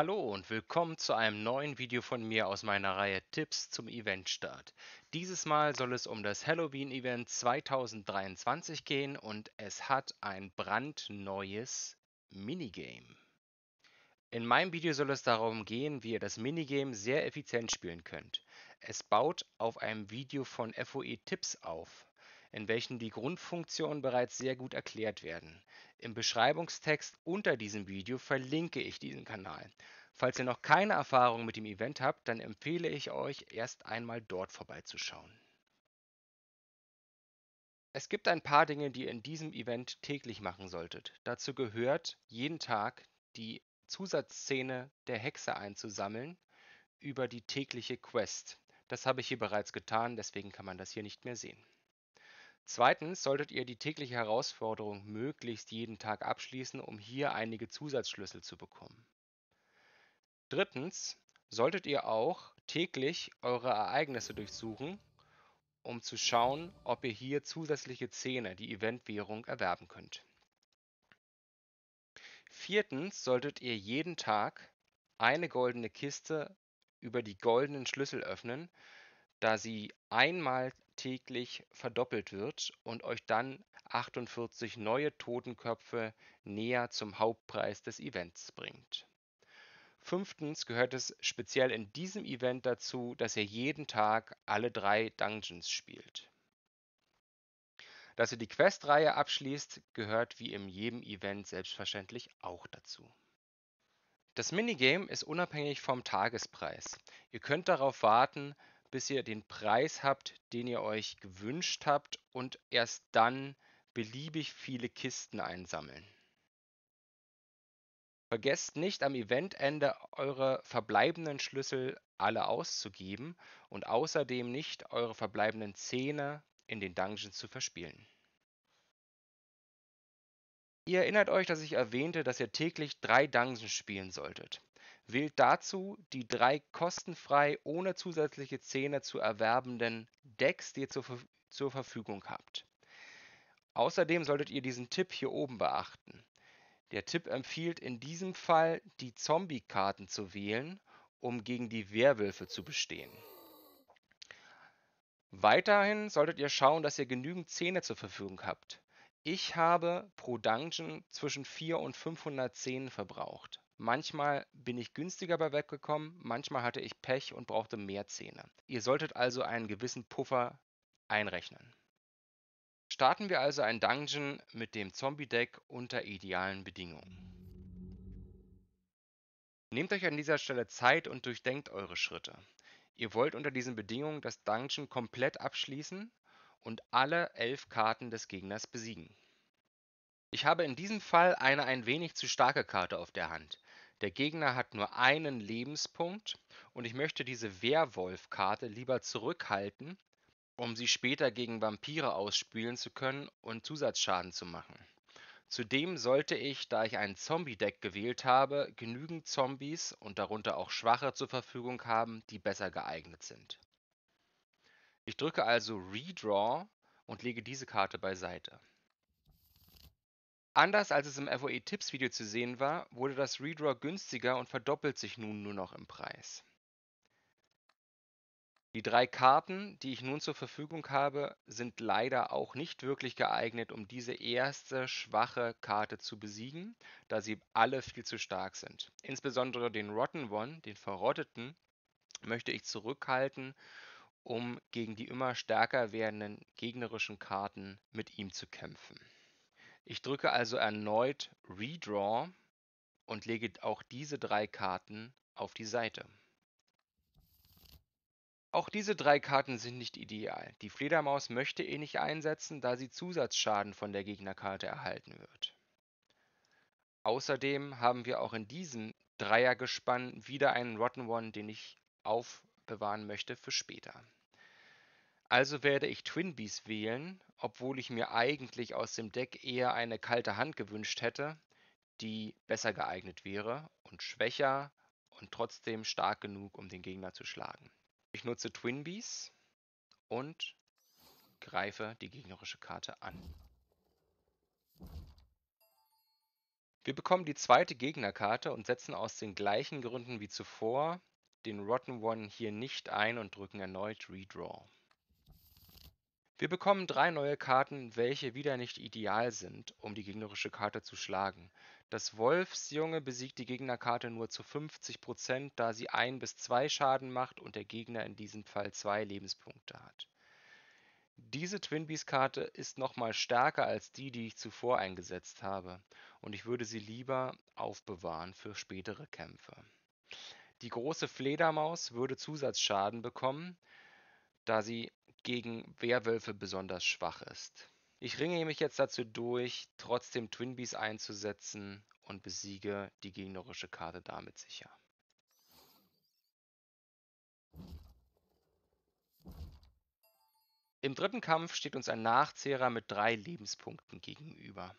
Hallo und willkommen zu einem neuen Video von mir aus meiner Reihe Tipps zum Eventstart. Dieses Mal soll es um das Halloween Event 2023 gehen und es hat ein brandneues Minigame. In meinem Video soll es darum gehen, wie ihr das Minigame sehr effizient spielen könnt. Es baut auf einem Video von FOE Tipps auf in welchen die Grundfunktionen bereits sehr gut erklärt werden. Im Beschreibungstext unter diesem Video verlinke ich diesen Kanal. Falls ihr noch keine Erfahrung mit dem Event habt, dann empfehle ich euch, erst einmal dort vorbeizuschauen. Es gibt ein paar Dinge, die ihr in diesem Event täglich machen solltet. Dazu gehört, jeden Tag die Zusatzszene der Hexe einzusammeln über die tägliche Quest. Das habe ich hier bereits getan, deswegen kann man das hier nicht mehr sehen. Zweitens solltet ihr die tägliche Herausforderung möglichst jeden Tag abschließen, um hier einige Zusatzschlüssel zu bekommen. Drittens solltet ihr auch täglich eure Ereignisse durchsuchen, um zu schauen, ob ihr hier zusätzliche Zähne, die Eventwährung, erwerben könnt. Viertens solltet ihr jeden Tag eine goldene Kiste über die goldenen Schlüssel öffnen, da sie einmal täglich verdoppelt wird und euch dann 48 neue Totenköpfe näher zum Hauptpreis des Events bringt. Fünftens gehört es speziell in diesem Event dazu, dass ihr jeden Tag alle drei Dungeons spielt. Dass ihr die Questreihe abschließt, gehört wie in jedem Event selbstverständlich auch dazu. Das Minigame ist unabhängig vom Tagespreis. Ihr könnt darauf warten, bis ihr den Preis habt, den ihr euch gewünscht habt und erst dann beliebig viele Kisten einsammeln. Vergesst nicht am Eventende eure verbleibenden Schlüssel alle auszugeben und außerdem nicht eure verbleibenden Zähne in den Dungeons zu verspielen. Ihr erinnert euch, dass ich erwähnte, dass ihr täglich drei Dungeons spielen solltet. Wählt dazu die drei kostenfrei ohne zusätzliche Zähne zu erwerbenden Decks, die ihr zur, zur Verfügung habt. Außerdem solltet ihr diesen Tipp hier oben beachten. Der Tipp empfiehlt in diesem Fall, die Zombie-Karten zu wählen, um gegen die Werwölfe zu bestehen. Weiterhin solltet ihr schauen, dass ihr genügend Zähne zur Verfügung habt. Ich habe pro Dungeon zwischen 4 und 500 Zähnen verbraucht. Manchmal bin ich günstiger bei weggekommen, manchmal hatte ich Pech und brauchte mehr Zähne. Ihr solltet also einen gewissen Puffer einrechnen. Starten wir also ein Dungeon mit dem Zombie-Deck unter idealen Bedingungen. Nehmt euch an dieser Stelle Zeit und durchdenkt eure Schritte. Ihr wollt unter diesen Bedingungen das Dungeon komplett abschließen und alle elf Karten des Gegners besiegen. Ich habe in diesem Fall eine ein wenig zu starke Karte auf der Hand. Der Gegner hat nur einen Lebenspunkt und ich möchte diese Werwolf-Karte lieber zurückhalten, um sie später gegen Vampire ausspielen zu können und Zusatzschaden zu machen. Zudem sollte ich, da ich ein Zombie-Deck gewählt habe, genügend Zombies und darunter auch schwache zur Verfügung haben, die besser geeignet sind. Ich drücke also Redraw und lege diese Karte beiseite. Anders als es im FOE-Tipps-Video zu sehen war, wurde das Redraw günstiger und verdoppelt sich nun nur noch im Preis. Die drei Karten, die ich nun zur Verfügung habe, sind leider auch nicht wirklich geeignet, um diese erste schwache Karte zu besiegen, da sie alle viel zu stark sind. Insbesondere den Rotten One, den Verrotteten, möchte ich zurückhalten, um gegen die immer stärker werdenden gegnerischen Karten mit ihm zu kämpfen. Ich drücke also erneut Redraw und lege auch diese drei Karten auf die Seite. Auch diese drei Karten sind nicht ideal. Die Fledermaus möchte eh nicht einsetzen, da sie Zusatzschaden von der Gegnerkarte erhalten wird. Außerdem haben wir auch in diesem Dreiergespann wieder einen Rotten One, den ich aufbewahren möchte für später. Also werde ich Twinbees wählen, obwohl ich mir eigentlich aus dem Deck eher eine kalte Hand gewünscht hätte, die besser geeignet wäre und schwächer und trotzdem stark genug, um den Gegner zu schlagen. Ich nutze Twinbees und greife die gegnerische Karte an. Wir bekommen die zweite Gegnerkarte und setzen aus den gleichen Gründen wie zuvor den Rotten One hier nicht ein und drücken erneut Redraw. Wir bekommen drei neue Karten, welche wieder nicht ideal sind, um die gegnerische Karte zu schlagen. Das Wolfsjunge besiegt die Gegnerkarte nur zu 50%, da sie 1 bis 2 Schaden macht und der Gegner in diesem Fall 2 Lebenspunkte hat. Diese Twin Twinbees-Karte ist nochmal stärker als die, die ich zuvor eingesetzt habe, und ich würde sie lieber aufbewahren für spätere Kämpfe. Die große Fledermaus würde Zusatzschaden bekommen, da sie gegen Werwölfe besonders schwach ist. Ich ringe mich jetzt dazu durch, trotzdem Twinbees einzusetzen und besiege die gegnerische Karte damit sicher. Im dritten Kampf steht uns ein Nachzehrer mit drei Lebenspunkten gegenüber.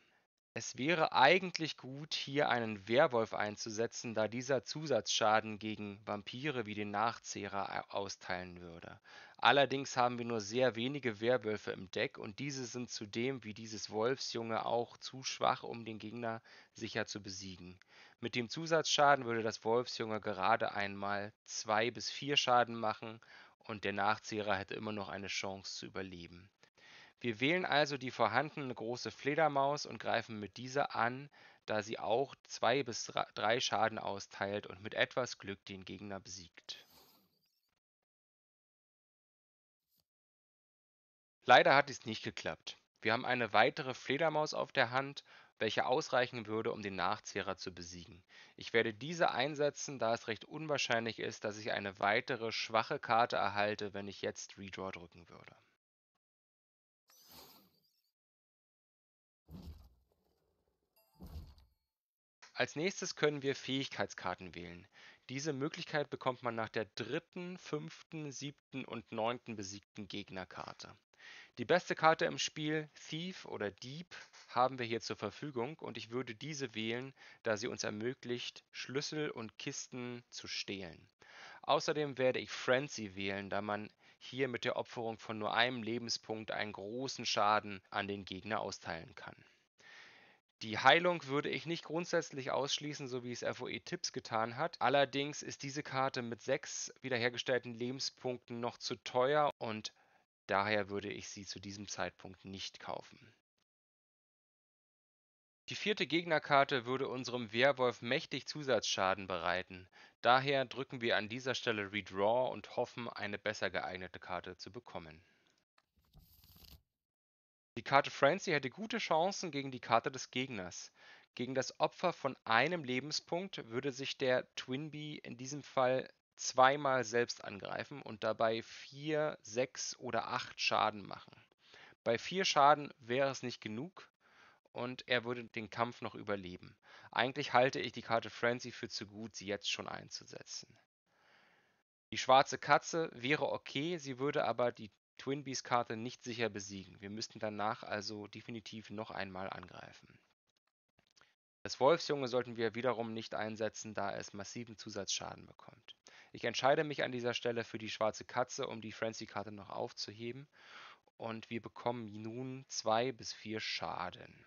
Es wäre eigentlich gut, hier einen Werwolf einzusetzen, da dieser Zusatzschaden gegen Vampire wie den Nachzehrer austeilen würde. Allerdings haben wir nur sehr wenige Werwölfe im Deck und diese sind zudem wie dieses Wolfsjunge auch zu schwach, um den Gegner sicher zu besiegen. Mit dem Zusatzschaden würde das Wolfsjunge gerade einmal 2 bis vier Schaden machen und der Nachzehrer hätte immer noch eine Chance zu überleben. Wir wählen also die vorhandene große Fledermaus und greifen mit dieser an, da sie auch 2 bis drei Schaden austeilt und mit etwas Glück den Gegner besiegt. Leider hat dies nicht geklappt. Wir haben eine weitere Fledermaus auf der Hand, welche ausreichen würde, um den Nachzehrer zu besiegen. Ich werde diese einsetzen, da es recht unwahrscheinlich ist, dass ich eine weitere schwache Karte erhalte, wenn ich jetzt Redraw drücken würde. Als nächstes können wir Fähigkeitskarten wählen. Diese Möglichkeit bekommt man nach der dritten, fünften, siebten und neunten besiegten Gegnerkarte. Die beste Karte im Spiel, Thief oder Dieb, haben wir hier zur Verfügung und ich würde diese wählen, da sie uns ermöglicht, Schlüssel und Kisten zu stehlen. Außerdem werde ich Frenzy wählen, da man hier mit der Opferung von nur einem Lebenspunkt einen großen Schaden an den Gegner austeilen kann. Die Heilung würde ich nicht grundsätzlich ausschließen, so wie es FOE Tipps getan hat. Allerdings ist diese Karte mit sechs wiederhergestellten Lebenspunkten noch zu teuer und Daher würde ich sie zu diesem Zeitpunkt nicht kaufen. Die vierte Gegnerkarte würde unserem Werwolf mächtig Zusatzschaden bereiten, daher drücken wir an dieser Stelle Redraw und hoffen, eine besser geeignete Karte zu bekommen. Die Karte Frenzy hätte gute Chancen gegen die Karte des Gegners. Gegen das Opfer von einem Lebenspunkt würde sich der Twinbee in diesem Fall zweimal selbst angreifen und dabei 4, 6 oder 8 Schaden machen. Bei 4 Schaden wäre es nicht genug und er würde den Kampf noch überleben. Eigentlich halte ich die Karte Frenzy für zu gut, sie jetzt schon einzusetzen. Die schwarze Katze wäre okay, sie würde aber die Twin Beast Karte nicht sicher besiegen. Wir müssten danach also definitiv noch einmal angreifen. Das Wolfsjunge sollten wir wiederum nicht einsetzen, da es massiven Zusatzschaden bekommt. Ich entscheide mich an dieser Stelle für die schwarze Katze, um die Frenzy-Karte noch aufzuheben. Und wir bekommen nun zwei bis vier Schaden.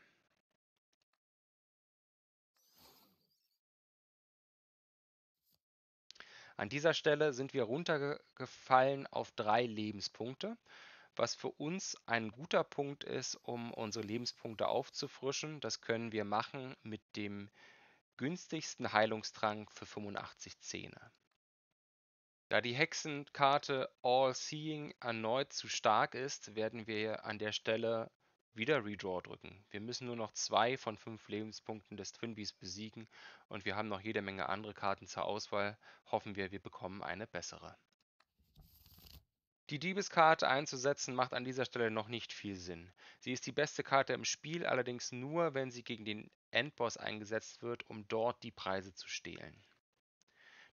An dieser Stelle sind wir runtergefallen auf drei Lebenspunkte, was für uns ein guter Punkt ist, um unsere Lebenspunkte aufzufrischen. Das können wir machen mit dem günstigsten Heilungstrank für 85 Zähne. Da die Hexenkarte All Seeing erneut zu stark ist, werden wir an der Stelle wieder Redraw drücken. Wir müssen nur noch zwei von fünf Lebenspunkten des Twinbees besiegen und wir haben noch jede Menge andere Karten zur Auswahl. Hoffen wir, wir bekommen eine bessere. Die Diebeskarte einzusetzen macht an dieser Stelle noch nicht viel Sinn. Sie ist die beste Karte im Spiel, allerdings nur, wenn sie gegen den Endboss eingesetzt wird, um dort die Preise zu stehlen.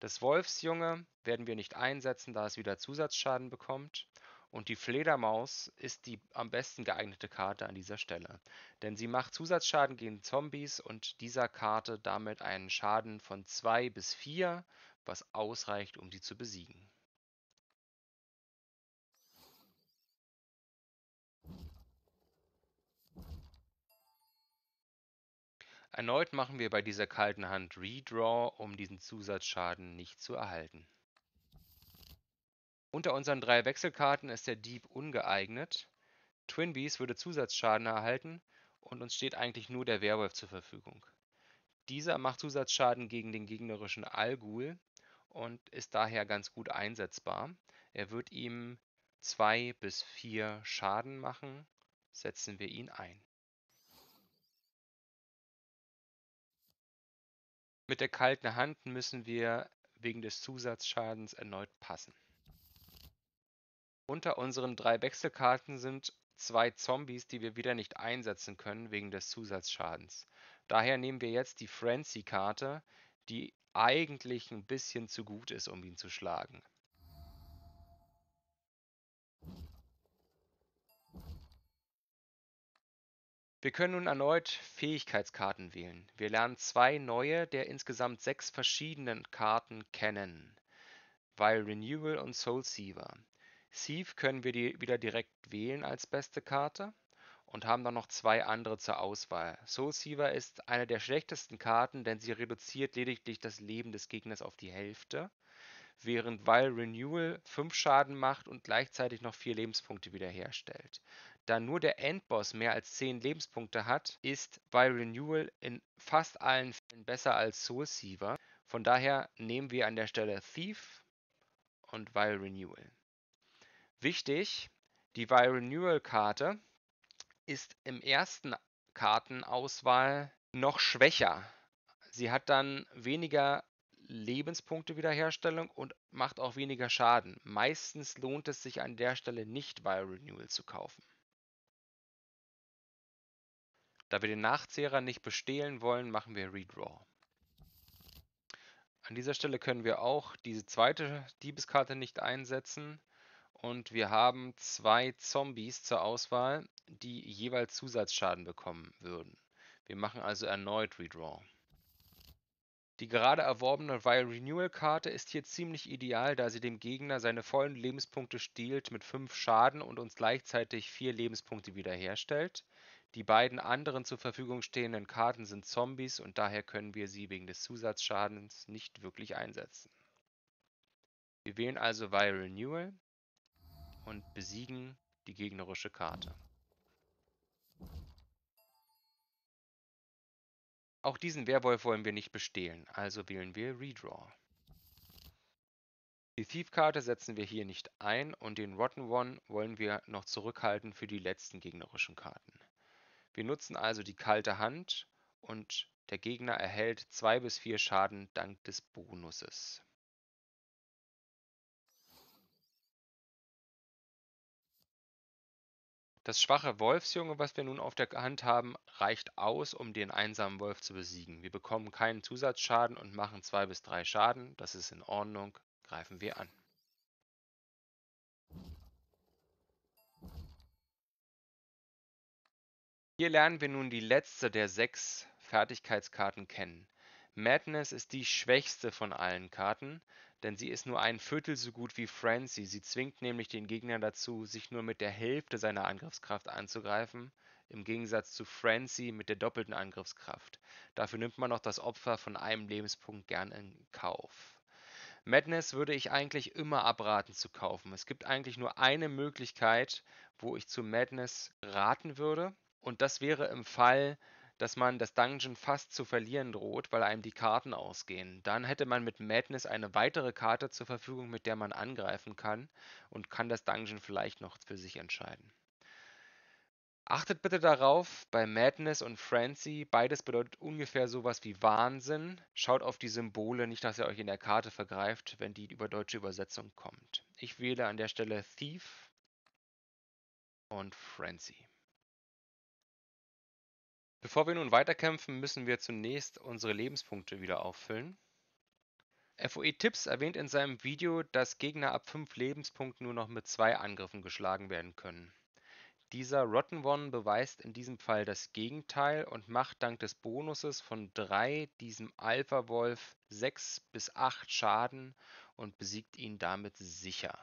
Das Wolfsjunge werden wir nicht einsetzen, da es wieder Zusatzschaden bekommt. Und die Fledermaus ist die am besten geeignete Karte an dieser Stelle. Denn sie macht Zusatzschaden gegen Zombies und dieser Karte damit einen Schaden von 2 bis 4, was ausreicht, um sie zu besiegen. Erneut machen wir bei dieser kalten Hand Redraw, um diesen Zusatzschaden nicht zu erhalten. Unter unseren drei Wechselkarten ist der Dieb ungeeignet. Twin Bees würde Zusatzschaden erhalten und uns steht eigentlich nur der Werwolf zur Verfügung. Dieser macht Zusatzschaden gegen den gegnerischen Algul und ist daher ganz gut einsetzbar. Er wird ihm zwei bis vier Schaden machen, setzen wir ihn ein. Mit der kalten Hand müssen wir wegen des Zusatzschadens erneut passen. Unter unseren drei Wechselkarten sind zwei Zombies, die wir wieder nicht einsetzen können wegen des Zusatzschadens. Daher nehmen wir jetzt die Frenzy-Karte, die eigentlich ein bisschen zu gut ist, um ihn zu schlagen. Wir können nun erneut Fähigkeitskarten wählen. Wir lernen zwei neue der insgesamt sechs verschiedenen Karten kennen, Weil Renewal und Soul Seaver. Thief können wir die wieder direkt wählen als beste Karte und haben dann noch zwei andere zur Auswahl. Soul Seaver ist eine der schlechtesten Karten, denn sie reduziert lediglich das Leben des Gegners auf die Hälfte, während Weil Renewal 5 Schaden macht und gleichzeitig noch 4 Lebenspunkte wiederherstellt. Da nur der Endboss mehr als 10 Lebenspunkte hat, ist bei Renewal in fast allen Fällen besser als Soul Seaver. Von daher nehmen wir an der Stelle Thief und Vile Renewal. Wichtig, die Vile Renewal Karte ist im ersten Kartenauswahl noch schwächer. Sie hat dann weniger Lebenspunkte Wiederherstellung und macht auch weniger Schaden. Meistens lohnt es sich an der Stelle nicht, Viral Renewal zu kaufen. Da wir den Nachzehrer nicht bestehlen wollen, machen wir Redraw. An dieser Stelle können wir auch diese zweite Diebeskarte nicht einsetzen. Und wir haben zwei Zombies zur Auswahl, die jeweils Zusatzschaden bekommen würden. Wir machen also erneut Redraw. Die gerade erworbene Weil-Renewal-Karte ist hier ziemlich ideal, da sie dem Gegner seine vollen Lebenspunkte stiehlt mit 5 Schaden und uns gleichzeitig 4 Lebenspunkte wiederherstellt. Die beiden anderen zur Verfügung stehenden Karten sind Zombies und daher können wir sie wegen des Zusatzschadens nicht wirklich einsetzen. Wir wählen also Weil Renewal und besiegen die gegnerische Karte. Auch diesen Werwolf wollen wir nicht bestehlen, also wählen wir Redraw. Die Thief-Karte setzen wir hier nicht ein und den Rotten One wollen wir noch zurückhalten für die letzten gegnerischen Karten. Wir nutzen also die kalte Hand und der Gegner erhält 2 bis 4 Schaden dank des Bonuses. Das schwache Wolfsjunge, was wir nun auf der Hand haben, reicht aus, um den einsamen Wolf zu besiegen. Wir bekommen keinen Zusatzschaden und machen zwei bis drei Schaden. Das ist in Ordnung. Greifen wir an. Hier lernen wir nun die letzte der sechs Fertigkeitskarten kennen. Madness ist die schwächste von allen Karten denn sie ist nur ein Viertel so gut wie Frenzy, sie zwingt nämlich den Gegner dazu, sich nur mit der Hälfte seiner Angriffskraft anzugreifen, im Gegensatz zu Frenzy mit der doppelten Angriffskraft. Dafür nimmt man noch das Opfer von einem Lebenspunkt gern in Kauf. Madness würde ich eigentlich immer abraten zu kaufen. Es gibt eigentlich nur eine Möglichkeit, wo ich zu Madness raten würde, und das wäre im Fall dass man das Dungeon fast zu verlieren droht, weil einem die Karten ausgehen. Dann hätte man mit Madness eine weitere Karte zur Verfügung, mit der man angreifen kann und kann das Dungeon vielleicht noch für sich entscheiden. Achtet bitte darauf, bei Madness und Frenzy, beides bedeutet ungefähr sowas wie Wahnsinn. Schaut auf die Symbole, nicht dass ihr euch in der Karte vergreift, wenn die über deutsche Übersetzung kommt. Ich wähle an der Stelle Thief und Frenzy. Bevor wir nun weiterkämpfen, müssen wir zunächst unsere Lebenspunkte wieder auffüllen. FOE Tipps erwähnt in seinem Video, dass Gegner ab 5 Lebenspunkten nur noch mit 2 Angriffen geschlagen werden können. Dieser Rotten One beweist in diesem Fall das Gegenteil und macht dank des Bonuses von 3 diesem Alpha Wolf 6 bis 8 Schaden und besiegt ihn damit sicher.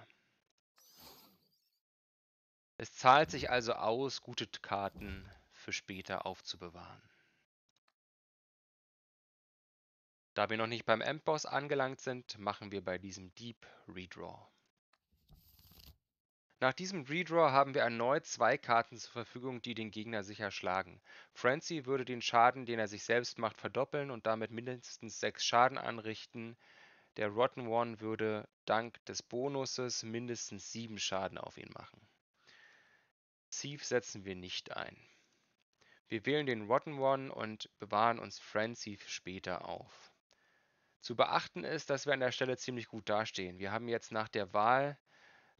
Es zahlt sich also aus, gute Karten für später aufzubewahren. Da wir noch nicht beim Endboss angelangt sind, machen wir bei diesem Deep Redraw. Nach diesem Redraw haben wir erneut zwei Karten zur Verfügung, die den Gegner sicher schlagen. Francie würde den Schaden, den er sich selbst macht, verdoppeln und damit mindestens sechs Schaden anrichten. Der Rotten One würde dank des Bonuses mindestens sieben Schaden auf ihn machen. Thief setzen wir nicht ein. Wir wählen den Rotten One und bewahren uns Frenzy später auf. Zu beachten ist, dass wir an der Stelle ziemlich gut dastehen. Wir haben jetzt nach der Wahl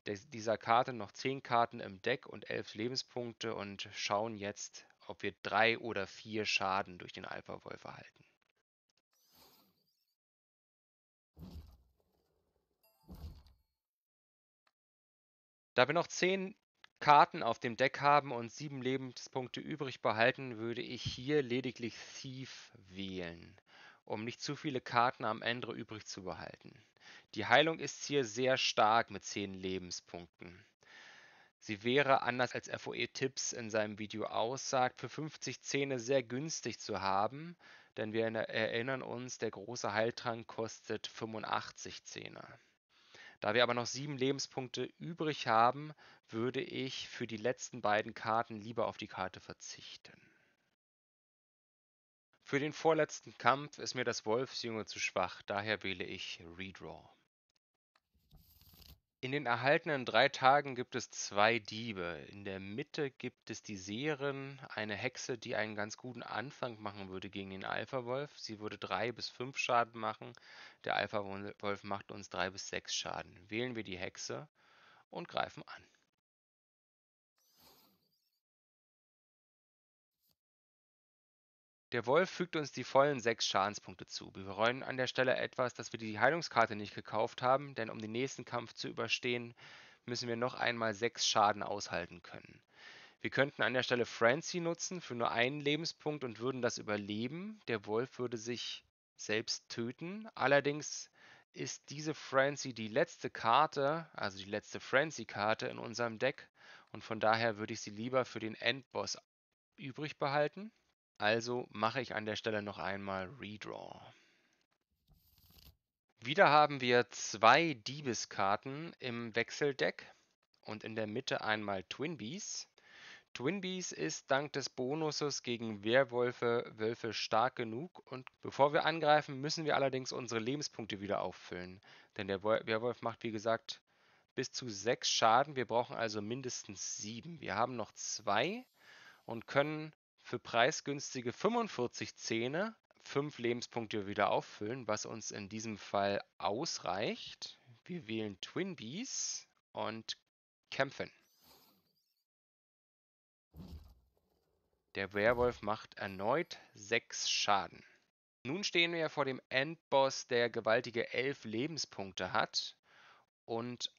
dieser Karte noch 10 Karten im Deck und 11 Lebenspunkte und schauen jetzt, ob wir 3 oder 4 Schaden durch den Alpha-Wolf erhalten. Da wir noch 10 Karten auf dem Deck haben und sieben Lebenspunkte übrig behalten, würde ich hier lediglich Thief wählen, um nicht zu viele Karten am Ende übrig zu behalten. Die Heilung ist hier sehr stark mit zehn Lebenspunkten. Sie wäre, anders als FOE Tipps in seinem Video aussagt, für 50 Zähne sehr günstig zu haben, denn wir erinnern uns, der große Heiltrank kostet 85 Zähne. Da wir aber noch sieben Lebenspunkte übrig haben, würde ich für die letzten beiden Karten lieber auf die Karte verzichten. Für den vorletzten Kampf ist mir das Wolfsjunge zu schwach, daher wähle ich Redraw. In den erhaltenen drei Tagen gibt es zwei Diebe. In der Mitte gibt es die Seherin, eine Hexe, die einen ganz guten Anfang machen würde gegen den Alpha-Wolf. Sie würde drei bis fünf Schaden machen. Der Alpha-Wolf macht uns drei bis sechs Schaden. Wählen wir die Hexe und greifen an. Der Wolf fügt uns die vollen 6 Schadenspunkte zu. Wir bereuen an der Stelle etwas, dass wir die Heilungskarte nicht gekauft haben, denn um den nächsten Kampf zu überstehen, müssen wir noch einmal 6 Schaden aushalten können. Wir könnten an der Stelle Francie nutzen für nur einen Lebenspunkt und würden das überleben. Der Wolf würde sich selbst töten. Allerdings ist diese Francie die letzte Karte, also die letzte Francie-Karte in unserem Deck und von daher würde ich sie lieber für den Endboss übrig behalten. Also mache ich an der Stelle noch einmal Redraw. Wieder haben wir zwei Diebeskarten im Wechseldeck und in der Mitte einmal Twinbees. Twinbees ist dank des Bonuses gegen Werwölfe Wölfe stark genug und bevor wir angreifen, müssen wir allerdings unsere Lebenspunkte wieder auffüllen, denn der Werwolf macht wie gesagt bis zu sechs Schaden, wir brauchen also mindestens sieben. Wir haben noch zwei und können für preisgünstige 45 Zähne fünf Lebenspunkte wieder auffüllen, was uns in diesem Fall ausreicht. Wir wählen Twin Bees und kämpfen. Der Werwolf macht erneut 6 Schaden. Nun stehen wir vor dem Endboss, der gewaltige 11 Lebenspunkte hat und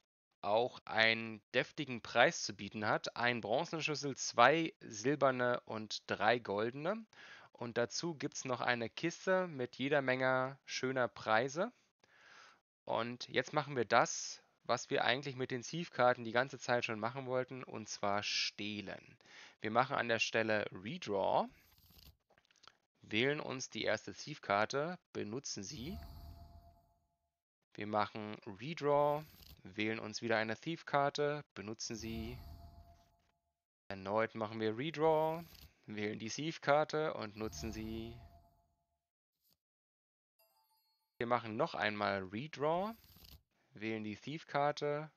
auch einen deftigen Preis zu bieten hat. Ein bronzenen zwei silberne und drei goldene. Und dazu gibt es noch eine Kiste mit jeder Menge schöner Preise. Und jetzt machen wir das, was wir eigentlich mit den Thief-Karten die ganze Zeit schon machen wollten, und zwar stehlen. Wir machen an der Stelle Redraw, wählen uns die erste Thief-Karte, benutzen sie. Wir machen Redraw, wählen uns wieder eine Thief-Karte, benutzen sie. Erneut machen wir Redraw, wählen die Thief-Karte und nutzen sie. Wir machen noch einmal Redraw, wählen die Thief-Karte,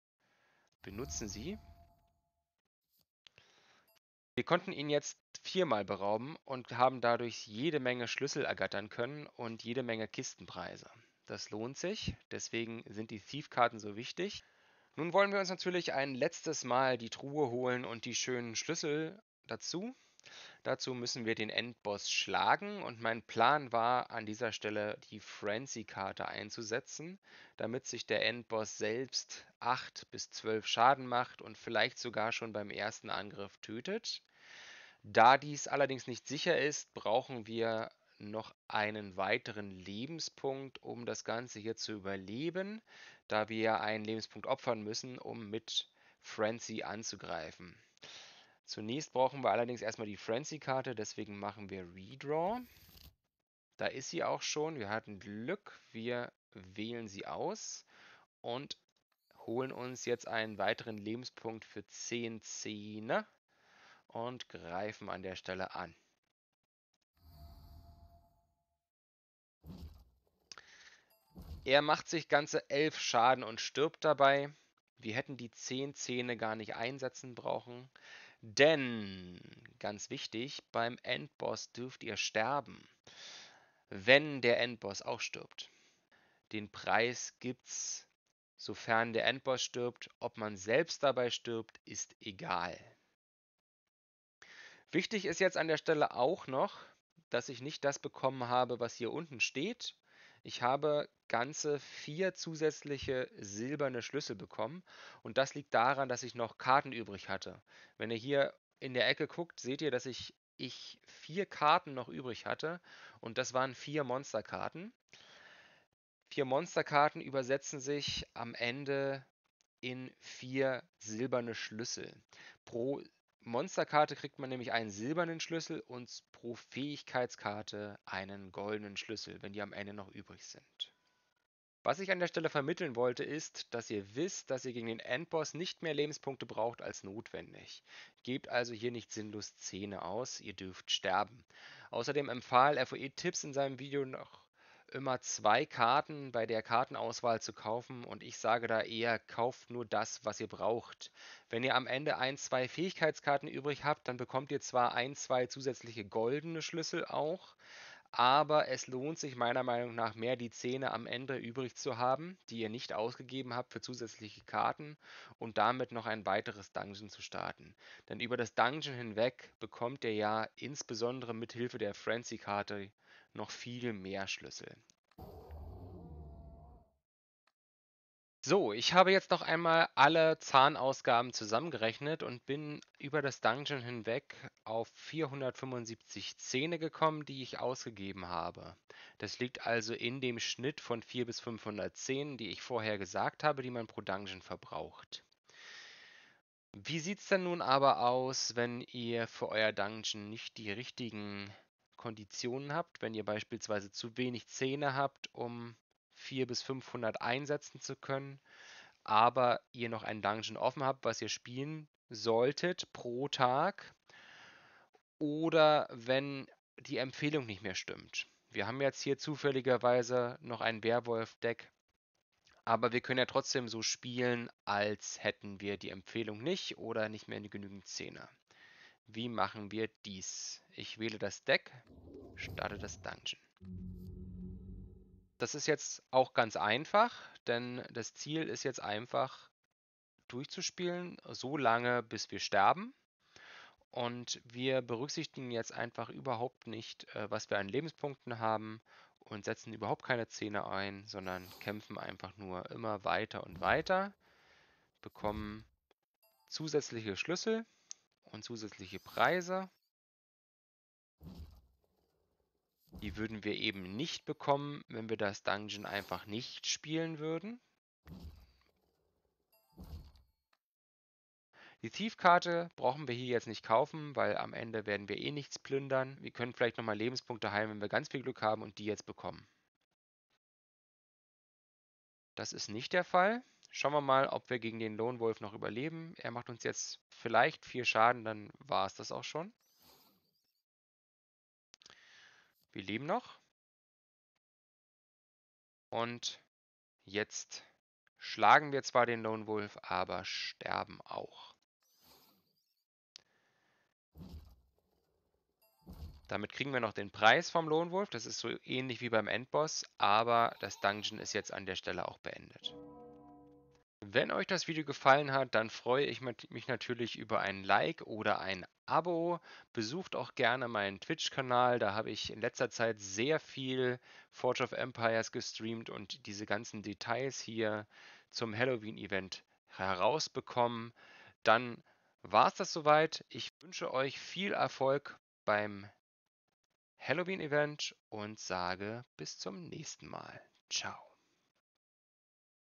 benutzen sie. Wir konnten ihn jetzt viermal berauben und haben dadurch jede Menge Schlüssel ergattern können und jede Menge Kistenpreise. Das lohnt sich. Deswegen sind die Thief-Karten so wichtig. Nun wollen wir uns natürlich ein letztes Mal die Truhe holen und die schönen Schlüssel dazu. Dazu müssen wir den Endboss schlagen und mein Plan war an dieser Stelle die Frenzy-Karte einzusetzen, damit sich der Endboss selbst 8 bis 12 Schaden macht und vielleicht sogar schon beim ersten Angriff tötet. Da dies allerdings nicht sicher ist, brauchen wir noch einen weiteren Lebenspunkt, um das Ganze hier zu überleben, da wir ja einen Lebenspunkt opfern müssen, um mit Frenzy anzugreifen. Zunächst brauchen wir allerdings erstmal die Frenzy-Karte, deswegen machen wir Redraw. Da ist sie auch schon. Wir hatten Glück. Wir wählen sie aus und holen uns jetzt einen weiteren Lebenspunkt für 10 Zähne und greifen an der Stelle an. Er macht sich ganze elf Schaden und stirbt dabei. Wir hätten die zehn Zähne gar nicht einsetzen brauchen. Denn, ganz wichtig, beim Endboss dürft ihr sterben, wenn der Endboss auch stirbt. Den Preis gibt's, sofern der Endboss stirbt. Ob man selbst dabei stirbt, ist egal. Wichtig ist jetzt an der Stelle auch noch, dass ich nicht das bekommen habe, was hier unten steht, ich habe ganze vier zusätzliche silberne Schlüssel bekommen und das liegt daran, dass ich noch Karten übrig hatte. Wenn ihr hier in der Ecke guckt, seht ihr, dass ich, ich vier Karten noch übrig hatte und das waren vier Monsterkarten. Vier Monsterkarten übersetzen sich am Ende in vier silberne Schlüssel. Pro Monsterkarte kriegt man nämlich einen silbernen Schlüssel und pro Fähigkeitskarte einen goldenen Schlüssel, wenn die am Ende noch übrig sind. Was ich an der Stelle vermitteln wollte, ist, dass ihr wisst, dass ihr gegen den Endboss nicht mehr Lebenspunkte braucht als notwendig. Gebt also hier nicht sinnlos Zähne aus, ihr dürft sterben. Außerdem empfahl FOE Tipps in seinem Video noch immer zwei Karten bei der Kartenauswahl zu kaufen und ich sage da eher, kauft nur das, was ihr braucht. Wenn ihr am Ende ein, zwei Fähigkeitskarten übrig habt, dann bekommt ihr zwar ein, zwei zusätzliche goldene Schlüssel auch, aber es lohnt sich meiner Meinung nach mehr, die Zähne am Ende übrig zu haben, die ihr nicht ausgegeben habt für zusätzliche Karten und damit noch ein weiteres Dungeon zu starten. Denn über das Dungeon hinweg bekommt ihr ja insbesondere mit Hilfe der Frenzy-Karte noch viel mehr Schlüssel. So, ich habe jetzt noch einmal alle Zahnausgaben zusammengerechnet und bin über das Dungeon hinweg auf 475 Zähne gekommen, die ich ausgegeben habe. Das liegt also in dem Schnitt von 4 bis 500 Zähnen, die ich vorher gesagt habe, die man pro Dungeon verbraucht. Wie sieht es denn nun aber aus, wenn ihr für euer Dungeon nicht die richtigen Konditionen habt, wenn ihr beispielsweise zu wenig Zähne habt, um 400 bis 500 einsetzen zu können, aber ihr noch einen Dungeon offen habt, was ihr spielen solltet pro Tag oder wenn die Empfehlung nicht mehr stimmt. Wir haben jetzt hier zufälligerweise noch ein Werwolf-Deck, aber wir können ja trotzdem so spielen, als hätten wir die Empfehlung nicht oder nicht mehr genügend Zähne. Wie machen wir dies? Ich wähle das Deck, starte das Dungeon. Das ist jetzt auch ganz einfach, denn das Ziel ist jetzt einfach durchzuspielen, so lange bis wir sterben. Und wir berücksichtigen jetzt einfach überhaupt nicht, äh, was wir an Lebenspunkten haben und setzen überhaupt keine Zähne ein, sondern kämpfen einfach nur immer weiter und weiter, bekommen zusätzliche Schlüssel und zusätzliche Preise. Die würden wir eben nicht bekommen, wenn wir das Dungeon einfach nicht spielen würden. Die Thiefkarte brauchen wir hier jetzt nicht kaufen, weil am Ende werden wir eh nichts plündern. Wir können vielleicht nochmal Lebenspunkte heilen, wenn wir ganz viel Glück haben und die jetzt bekommen. Das ist nicht der Fall. Schauen wir mal, ob wir gegen den Lone Wolf noch überleben. Er macht uns jetzt vielleicht vier Schaden, dann war es das auch schon. Wir leben noch. Und jetzt schlagen wir zwar den Lone Wolf, aber sterben auch. Damit kriegen wir noch den Preis vom Lone Wolf. Das ist so ähnlich wie beim Endboss, aber das Dungeon ist jetzt an der Stelle auch beendet. Wenn euch das Video gefallen hat, dann freue ich mich natürlich über ein Like oder ein Abo. Besucht auch gerne meinen Twitch-Kanal, da habe ich in letzter Zeit sehr viel Forge of Empires gestreamt und diese ganzen Details hier zum Halloween-Event herausbekommen. Dann war es das soweit. Ich wünsche euch viel Erfolg beim Halloween-Event und sage bis zum nächsten Mal. Ciao.